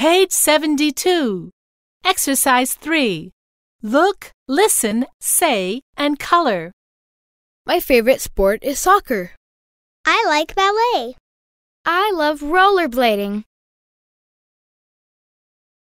Page 72. Exercise 3. Look, listen, say, and color. My favorite sport is soccer. I like ballet. I love rollerblading.